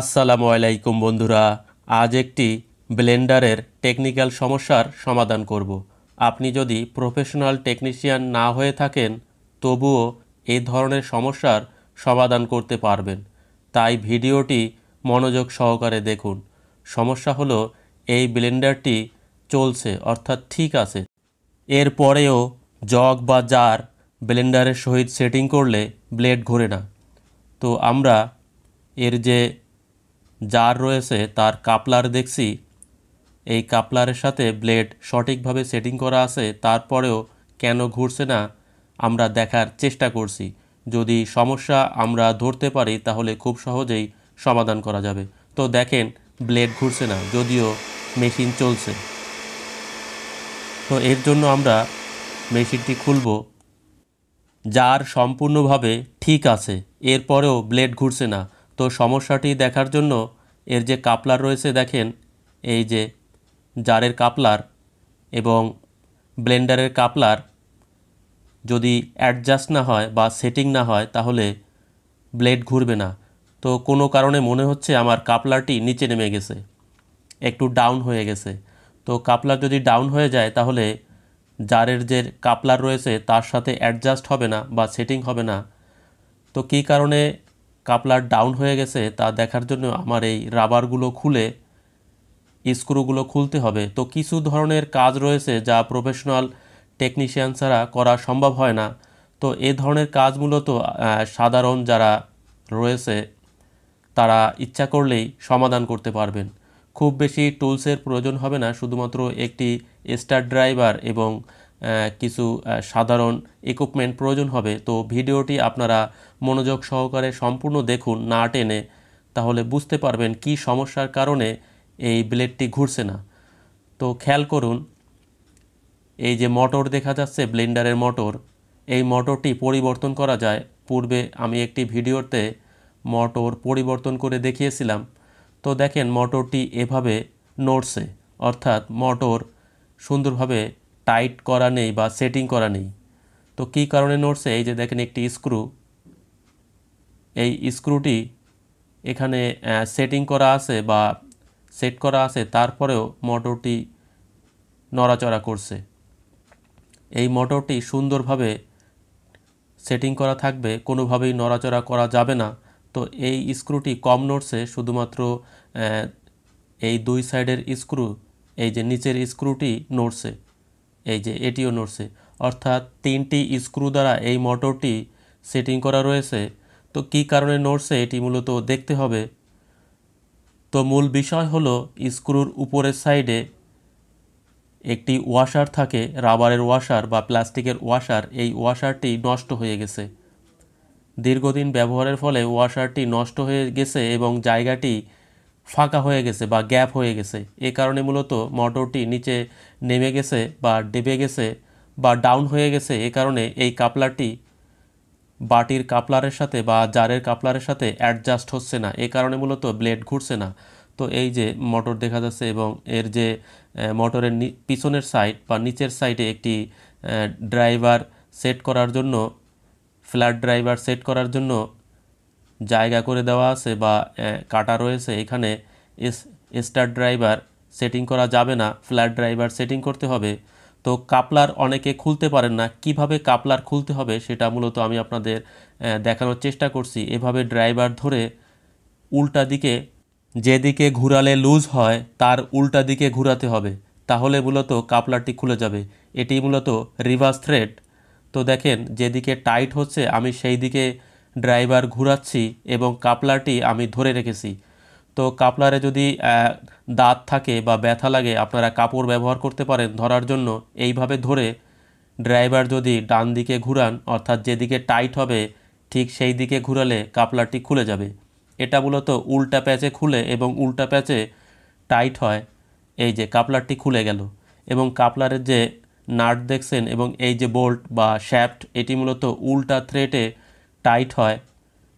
আসসালামু আলাইকুম বন্ধুরা আজ একটি ব্লেন্ডারের টেকনিক্যাল সমস্যার সমাধান করব আপনি যদি প্রফেশনাল টেকনিশিয়ান না হয়ে থাকেন তবুও এই ধরনের সমস্যার সমাধান করতে পারবেন তাই ভিডিওটি মনোযোগ সহকারে দেখুন সমস্যা হলো এই ব্লেন্ডারটি চলছে অর্থাৎ ঠিক আছে এর পরেও জগ বা জার ব্লেন্ডারের সহিত সেটিং করলে ব্লেড ঘোরে না তো আমরা এর যে যার রয়েছে তার কাপলার দেখছি এই কাপলারের সাথে ব্লেড সঠিকভাবে সেটিং করা আছে তারপরেও কেন ঘুরছে না আমরা দেখার চেষ্টা করছি যদি সমস্যা আমরা ধরতে পারি তাহলে খুব সহজেই সমাধান করা যাবে তো দেখেন ব্লেড ঘুরছে না যদিও মেশিন চলছে তো এর জন্য আমরা মেশিনটি খুলব যার সম্পূর্ণভাবে ঠিক আছে এরপরেও ব্লেড ঘুরছে না তো সমস্যাটি দেখার জন্য এর যে কাপলার রয়েছে দেখেন এই যে জারের কাপলার এবং ব্লেন্ডারের কাপলার যদি অ্যাডজাস্ট না হয় বা সেটিং না হয় তাহলে ব্লেড ঘুরবে না তো কোনো কারণে মনে হচ্ছে আমার কাপলারটি নিচে নেমে গেছে একটু ডাউন হয়ে গেছে তো কাপলার যদি ডাউন হয়ে যায় তাহলে জারের যে কাপলার রয়েছে তার সাথে অ্যাডজাস্ট হবে না বা সেটিং হবে না তো কী কারণে কাপলার ডাউন হয়ে গেছে তা দেখার জন্য আমার এই রাবারগুলো খুলে স্ক্রুগুলো খুলতে হবে তো কিছু ধরনের কাজ রয়েছে যা প্রফেশনাল টেকনিশিয়ান ছাড়া করা সম্ভব হয় না তো এ ধরনের কাজ মূলত সাধারণ যারা রয়েছে তারা ইচ্ছা করলেই সমাধান করতে পারবেন খুব বেশি টুলসের প্রয়োজন হবে না শুধুমাত্র একটি স্টার ড্রাইভার এবং কিছু সাধারণ ইকুইপমেন্ট প্রয়োজন হবে তো ভিডিওটি আপনারা মনোযোগ সহকারে সম্পূর্ণ দেখুন না টেনে তাহলে বুঝতে পারবেন কি সমস্যার কারণে এই ব্লেডটি ঘুরছে না তো খেয়াল করুন এই যে মোটর দেখা যাচ্ছে ব্লেন্ডারের মোটর এই মোটরটি পরিবর্তন করা যায় পূর্বে আমি একটি ভিডিওতে মোটর পরিবর্তন করে দেখিয়েছিলাম তো দেখেন মোটরটি এভাবে নড়ছে অর্থাৎ মোটর সুন্দরভাবে টাইট করা নেই বা সেটিং করা নেই তো কি কারণে নড়ছে এই যে দেখেন একটি স্ক্রু এই স্ক্রুটি এখানে সেটিং করা আছে বা সেট করা আছে তারপরেও মোটরটি নড়াচড়া করছে এই মোটরটি সুন্দরভাবে সেটিং করা থাকবে কোনোভাবেই নড়াচড়া করা যাবে না তো এই স্ক্রুটি কম নড়ছে শুধুমাত্র এই দুই সাইডের স্ক্রু এই যে নিচের স্ক্রুটি নড়ছে এই যে এটিও নড়ছে অর্থাৎ তিনটি স্ক্রু দ্বারা এই মোটরটি সেটিং করা রয়েছে তো কি কারণে নড়ছে এটি মূলত দেখতে হবে তো মূল বিষয় হলো স্ক্রুর উপরের সাইডে একটি ওয়াশার থাকে রাবারের ওয়াশার বা প্লাস্টিকের ওয়াশার এই ওয়াশারটি নষ্ট হয়ে গেছে দীর্ঘদিন ব্যবহারের ফলে ওয়াশারটি নষ্ট হয়ে গেছে এবং জায়গাটি ফাঁকা হয়ে গেছে বা গ্যাপ হয়ে গেছে এ কারণে মূলত মোটরটি নিচে নেমে গেছে বা ডেবে গেছে বা ডাউন হয়ে গেছে এ কারণে এই কাপলারটি বাটির কাপলারের সাথে বা জারের কাপলারের সাথে অ্যাডজাস্ট হচ্ছে না এ কারণে মূলত ব্লেড ঘুরছে না তো এই যে মোটর দেখা যাচ্ছে এবং এর যে মোটরের পিছনের সাইড বা নিচের সাইডে একটি ড্রাইভার সেট করার জন্য ফ্ল্যাট ড্রাইভার সেট করার জন্য জায়গা করে দেওয়া আছে বা কাটা রয়েছে এখানে স্টার ড্রাইভার সেটিং করা যাবে না ফ্ল্যাট ড্রাইভার সেটিং করতে হবে তো কাপলার অনেকে খুলতে পারেন না কিভাবে কাপলার খুলতে হবে সেটা মূলত আমি আপনাদের দেখানোর চেষ্টা করছি এভাবে ড্রাইভার ধরে উল্টা দিকে যেদিকে ঘুরালে লুজ হয় তার উল্টা দিকে ঘুরাতে হবে তাহলে মূলত কাপলারটি খুলে যাবে এটি মূলত রিভার্স থ্রেড তো দেখেন যেদিকে টাইট হচ্ছে আমি সেই দিকে ড্রাইভার ঘুরাচ্ছি এবং কাপলারটি আমি ধরে রেখেছি তো কাপলারে যদি দাঁত থাকে বা ব্যথা লাগে আপনারা কাপড় ব্যবহার করতে পারেন ধরার জন্য এইভাবে ধরে ড্রাইভার যদি ডান দিকে ঘুরান অর্থাৎ যেদিকে টাইট হবে ঠিক সেই দিকে ঘুরালে কাপলারটি খুলে যাবে এটা মূলত উল্টা প্যাচে খুলে এবং উল্টা প্যাচে টাইট হয় এই যে কাপলারটি খুলে গেল এবং কাপলারের যে নাট দেখছেন এবং এই যে বোল্ট বা শ্যাফট এটি মূলত উল্টা থ্রেটে টাইট হয়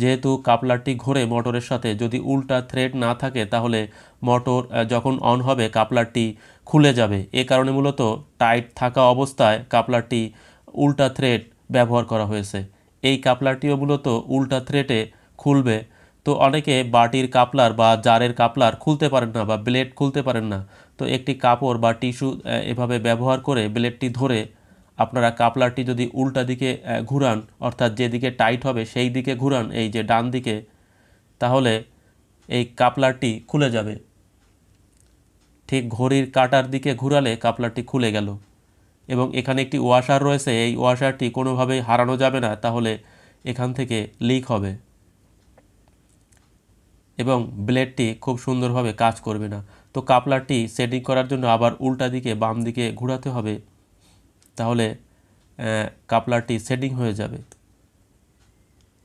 যেহেতু কাপলারটি ঘোরে মোটরের সাথে যদি উল্টা থ্রেড না থাকে তাহলে মোটর যখন অন হবে কাপলারটি খুলে যাবে এ কারণে মূলত টাইট থাকা অবস্থায় কাপলারটি উল্টা থ্রেড ব্যবহার করা হয়েছে এই কাপলারটিও মূলত উল্টা থ্রেটে খুলবে তো অনেকে বাটির কাপলার বা জারের কাপলার খুলতে পারেন না বা ব্লেড খুলতে পারেন না তো একটি কাপড় বা টিস্যু এভাবে ব্যবহার করে ব্লেডটি ধরে আপনারা কাপলারটি যদি উল্টা দিকে ঘুরান অর্থাৎ যেদিকে টাইট হবে সেই দিকে ঘুরান এই যে ডান দিকে তাহলে এই কাপলারটি খুলে যাবে ঠিক ঘড়ির কাটার দিকে ঘুরালে কাপলারটি খুলে গেল এবং এখানে একটি ওয়াশার রয়েছে এই ওয়াশারটি কোনোভাবেই হারানো যাবে না তাহলে এখান থেকে লিক হবে এবং ব্লেডটি খুব সুন্দরভাবে কাজ করবে না তো কাপলারটি সেটিং করার জন্য আবার উল্টা দিকে বাম দিকে ঘুরাতে হবে তাহলে কাপলারটি সেটিং হয়ে যাবে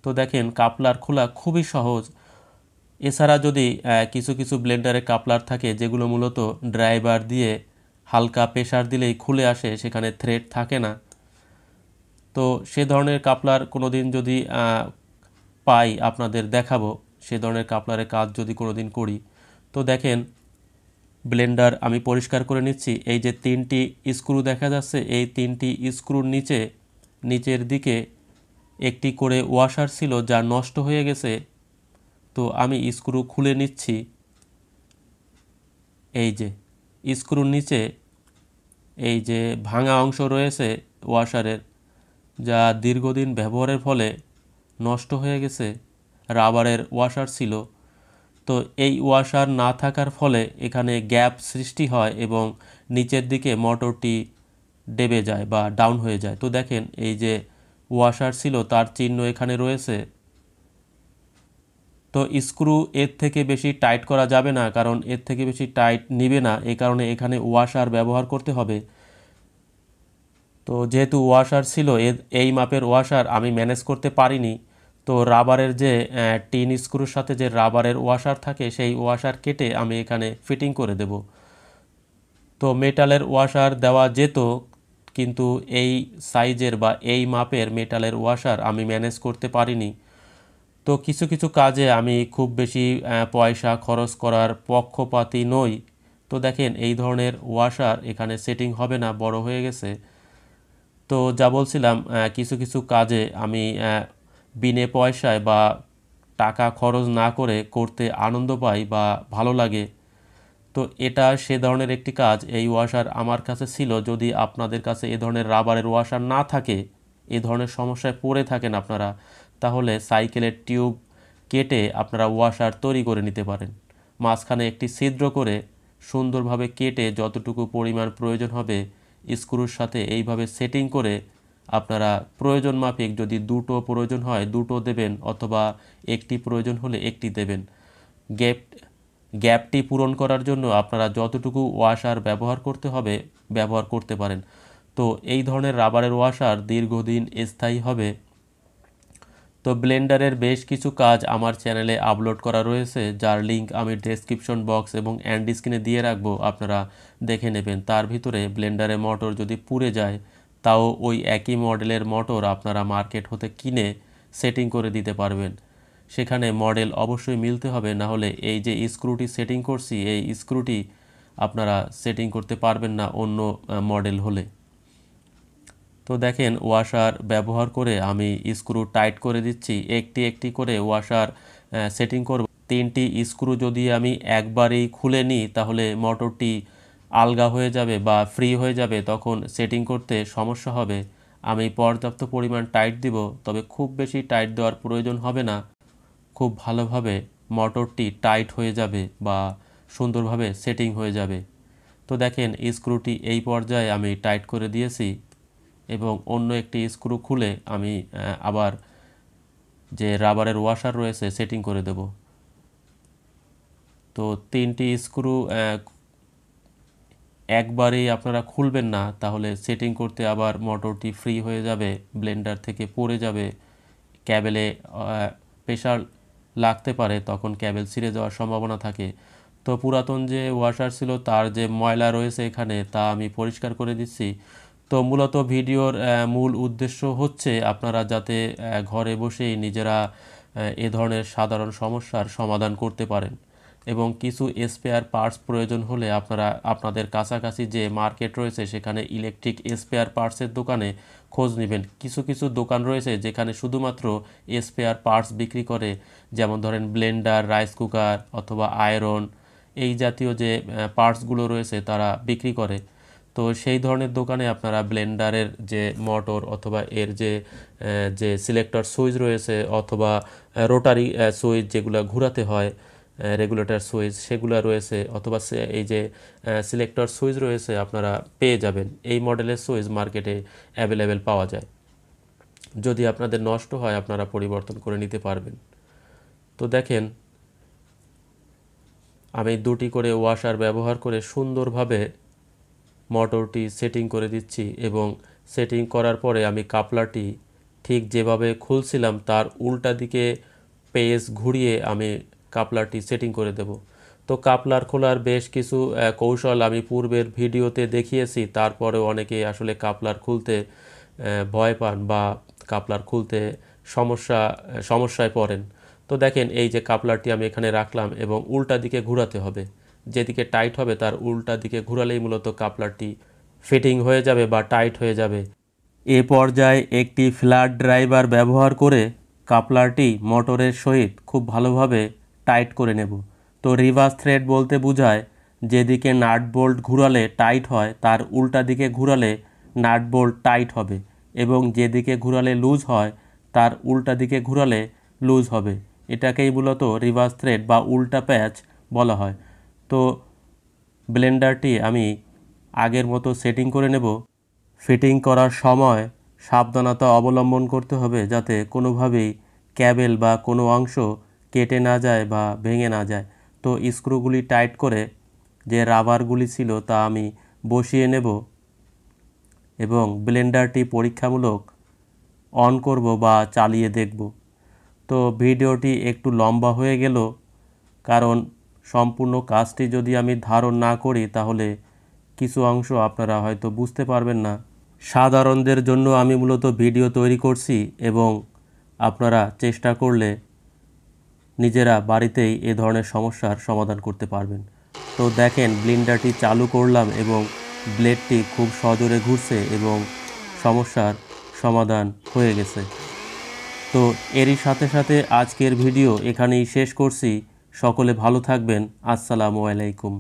তো দেখেন কাপলার খোলা খুবই সহজ এছাড়া যদি কিছু কিছু ব্লেন্ডারে কাপলার থাকে যেগুলো মূলত ড্রাইভার দিয়ে হালকা প্রেশার দিলেই খুলে আসে সেখানে থ্রেড থাকে না তো সে ধরনের কাপলার কোনো দিন যদি পাই আপনাদের দেখাবো সে ধরনের কাপলারে কাজ যদি কোনো দিন করি তো দেখেন ব্লেন্ডার আমি পরিষ্কার করে নিচ্ছি এই যে তিনটি স্ক্রু দেখা যাচ্ছে এই তিনটি স্ক্রুর নিচে নিচের দিকে একটি করে ওয়াশার ছিল যা নষ্ট হয়ে গেছে তো আমি স্ক্রু খুলে নিচ্ছি এই যে স্ক্রুর নিচে এই যে ভাঙা অংশ রয়েছে ওয়াশারের যা দীর্ঘদিন ব্যবহারের ফলে নষ্ট হয়ে গেছে রাবারের ওয়াশার ছিল তো এই ওয়াশার না থাকার ফলে এখানে গ্যাপ সৃষ্টি হয় এবং নিচের দিকে মোটরটি ডেবে যায় বা ডাউন হয়ে যায় তো দেখেন এই যে ওয়াশার ছিল তার চিহ্ন এখানে রয়েছে তো স্ক্রু এর থেকে বেশি টাইট করা যাবে না কারণ এর থেকে বেশি টাইট নিবে না এই কারণে এখানে ওয়াশার ব্যবহার করতে হবে তো যেহেতু ওয়াশার ছিল এই মাপের ওয়াশার আমি ম্যানেজ করতে পারিনি তো রাবারের যে টিন স্ক্রুর সাথে যে রাবারের ওয়াশার থাকে সেই ওয়াশার কেটে আমি এখানে ফিটিং করে দেব তো মেটালের ওয়াশার দেওয়া যেত কিন্তু এই সাইজের বা এই মাপের মেটালের ওয়াশার আমি ম্যানেজ করতে পারিনি তো কিছু কিছু কাজে আমি খুব বেশি পয়সা খরচ করার পক্ষপাতি নই তো দেখেন এই ধরনের ওয়াশার এখানে সেটিং হবে না বড় হয়ে গেছে তো যা বলছিলাম কিছু কিছু কাজে আমি বিনে পয়সায় বা টাকা খরচ না করে করতে আনন্দ পাই বা ভালো লাগে তো এটা সে ধরনের একটি কাজ এই ওয়াশার আমার কাছে ছিল যদি আপনাদের কাছে এ ধরনের রাবারের ওয়াশার না থাকে এ ধরনের সমস্যায় পড়ে থাকেন আপনারা তাহলে সাইকেলের টিউব কেটে আপনারা ওয়াশার তৈরি করে নিতে পারেন মাঝখানে একটি ছিদ্র করে সুন্দরভাবে কেটে যতটুকু পরিমাণ প্রয়োজন হবে স্ক্রুর সাথে এইভাবে সেটিং করে আপনারা প্রয়োজন মাফিক যদি দুটো প্রয়োজন হয় দুটো দেবেন অথবা একটি প্রয়োজন হলে একটি দেবেন গ্যাপ গ্যাপটি পূরণ করার জন্য আপনারা যতটুকু ওয়াশার ব্যবহার করতে হবে ব্যবহার করতে পারেন তো এই ধরনের রাবারের ওয়াশার দীর্ঘদিন স্থায়ী হবে তো ব্লেন্ডারের বেশ কিছু কাজ আমার চ্যানেলে আপলোড করা রয়েছে যার লিঙ্ক আমি ডেসক্রিপশন বক্স এবং অ্যান্ড স্ক্রিনে দিয়ে রাখবো আপনারা দেখে নেবেন তার ভিতরে ব্লেন্ডারে মোটর যদি পুড়ে যায় তাও ওই একই মডেলের মোটর আপনারা মার্কেট হতে কিনে সেটিং করে দিতে পারবেন সেখানে মডেল অবশ্যই মিলতে হবে না হলে এই যে স্ক্রুটি সেটিং করছি এই স্ক্রুটি আপনারা সেটিং করতে পারবেন না অন্য মডেল হলে তো দেখেন ওয়াশার ব্যবহার করে আমি স্ক্রু টাইট করে দিচ্ছি একটি একটি করে ওয়াশার সেটিং করব তিনটি স্ক্রু যদি আমি একবারেই খুলে নিই তাহলে মোটরটি আলগা হয়ে যাবে বা ফ্রি হয়ে যাবে তখন সেটিং করতে সমস্যা হবে আমি পর্যাপ্ত পরিমাণ টাইট দিব তবে খুব বেশি টাইট দেওয়ার প্রয়োজন হবে না খুব ভালোভাবে মোটরটি টাইট হয়ে যাবে বা সুন্দরভাবে সেটিং হয়ে যাবে তো দেখেন স্ক্রুটি এই পর্যায়ে আমি টাইট করে দিয়েছি এবং অন্য একটি স্ক্রু খুলে আমি আবার যে রাবারের ওয়াশার রয়েছে সেটিং করে দেব তো তিনটি স্ক্রু একবারেই আপনারা খুলবেন না তাহলে সেটিং করতে আবার মোটরটি ফ্রি হয়ে যাবে ব্লেন্ডার থেকে পড়ে যাবে ক্যাবেলে প্রেশার লাগতে পারে তখন ক্যাবেল ছিঁড়ে যাওয়ার সম্ভাবনা থাকে তো পুরাতন যে ওয়াশার ছিল তার যে ময়লা রয়েছে এখানে তা আমি পরিষ্কার করে দিচ্ছি তো মূলত ভিডিওর মূল উদ্দেশ্য হচ্ছে আপনারা যাতে ঘরে বসেই নিজেরা এ ধরনের সাধারণ সমস্যার সমাধান করতে পারেন এবং কিছু স্পেয়ার পার্টস প্রয়োজন হলে আপনারা আপনাদের কাছাকাছি যে মার্কেট রয়েছে সেখানে ইলেকট্রিক স্পেয়ার পার্টসের দোকানে খোঁজ নেবেন কিছু কিছু দোকান রয়েছে যেখানে শুধুমাত্র স্পেয়ার পার্টস বিক্রি করে যেমন ধরেন ব্লেন্ডার রাইস কুকার অথবা আয়রন এই জাতীয় যে পার্টসগুলো রয়েছে তারা বিক্রি করে তো সেই ধরনের দোকানে আপনারা ব্লেন্ডারের যে মোটর অথবা এর যে যে সিলেক্টর সুইচ রয়েছে অথবা রোটারি সুইচ যেগুলো ঘুরাতে হয় রেগুলেটর সুইচ সেগুলো রয়েছে অথবা এই যে সিলেক্টর সুইচ রয়েছে আপনারা পেয়ে যাবেন এই মডেলের সুইচ মার্কেটে অ্যাভেলেবেল পাওয়া যায় যদি আপনাদের নষ্ট হয় আপনারা পরিবর্তন করে নিতে পারবেন তো দেখেন আমি দুটি করে ওয়াশার ব্যবহার করে সুন্দরভাবে মোটরটি সেটিং করে দিচ্ছি এবং সেটিং করার পরে আমি কাপলাটি ঠিক যেভাবে খুলছিলাম তার উল্টা দিকে পেজ ঘুরিয়ে আমি কাপলারটি সেটিং করে দেব তো কাপলার খোলার বেশ কিছু কৌশল আমি পূর্বের ভিডিওতে দেখিয়েছি তারপরেও অনেকে আসলে কাপলার খুলতে ভয় পান বা কাপলার খুলতে সমস্যা সমস্যায় পড়েন তো দেখেন এই যে কাপলারটি আমি এখানে রাখলাম এবং উল্টা দিকে ঘুরাতে হবে যেদিকে টাইট হবে তার উল্টা দিকে ঘুরালেই মূলত কাপলারটি ফিটিং হয়ে যাবে বা টাইট হয়ে যাবে এ পর্যায়ে একটি ফ্ল্যাট ড্রাইভার ব্যবহার করে কাপলারটি মোটরের সহিত খুব ভালোভাবে টাইট করে নেব তো রিভার্স থ্রেড বলতে বোঝায় যেদিকে নাট বোল্ট ঘুরালে টাইট হয় তার উল্টা দিকে ঘুরালে নাট বোল্ট টাইট হবে এবং যেদিকে ঘুরালে লুজ হয় তার উল্টা দিকে ঘুরালে লুজ হবে এটাকেই মূলত রিভার্স থ্রেড বা উল্টা প্যাচ বলা হয় তো ব্লেন্ডারটি আমি আগের মতো সেটিং করে নেব ফিটিং করার সময় সাবধানতা অবলম্বন করতে হবে যাতে কোনোভাবেই ক্যাবেল বা কোনো অংশ কেটে না যায় বা ভেঙে না যায় তো স্ক্রুগুলি টাইট করে যে রাবারগুলি ছিল তা আমি বসিয়ে নেব এবং ব্লেন্ডারটি পরীক্ষামূলক অন করব বা চালিয়ে দেখব তো ভিডিওটি একটু লম্বা হয়ে গেল কারণ সম্পূর্ণ কাজটি যদি আমি ধারণ না করি তাহলে কিছু অংশ আপনারা হয়তো বুঝতে পারবেন না সাধারণদের জন্য আমি মূলত ভিডিও তৈরি করছি এবং আপনারা চেষ্টা করলে নিজেরা বাড়িতেই এ ধরনের সমস্যার সমাধান করতে পারবেন তো দেখেন ব্লিন্ডারটি চালু করলাম এবং ব্লেডটি খুব সজোরে ঘুরছে এবং সমস্যার সমাধান হয়ে গেছে তো এরই সাথে সাথে আজকের ভিডিও এখানেই শেষ করছি সকলে ভালো থাকবেন আসসালামু আলাইকুম